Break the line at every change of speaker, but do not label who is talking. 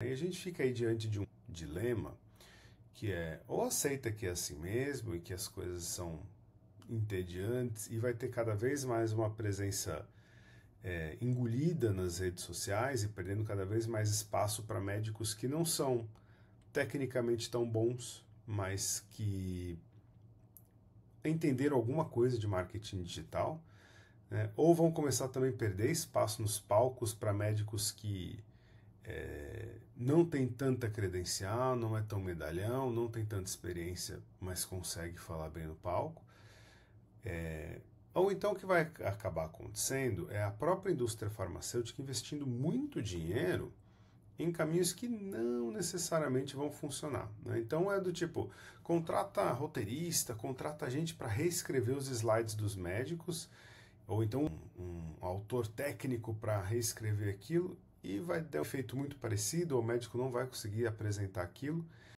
E a gente fica aí diante de um dilema que é ou aceita que é assim mesmo e que as coisas são entediantes e vai ter cada vez mais uma presença é, engolida nas redes sociais e perdendo cada vez mais espaço para médicos que não são tecnicamente tão bons, mas que entenderam alguma coisa de marketing digital, né? ou vão começar também a perder espaço nos palcos para médicos que não tem tanta credencial, não é tão medalhão, não tem tanta experiência, mas consegue falar bem no palco. É, ou então o que vai acabar acontecendo é a própria indústria farmacêutica investindo muito dinheiro em caminhos que não necessariamente vão funcionar. Né? Então é do tipo, contrata roteirista, contrata gente para reescrever os slides dos médicos, ou então um, um autor técnico para reescrever aquilo, e vai ter um efeito muito parecido, o médico não vai conseguir apresentar aquilo.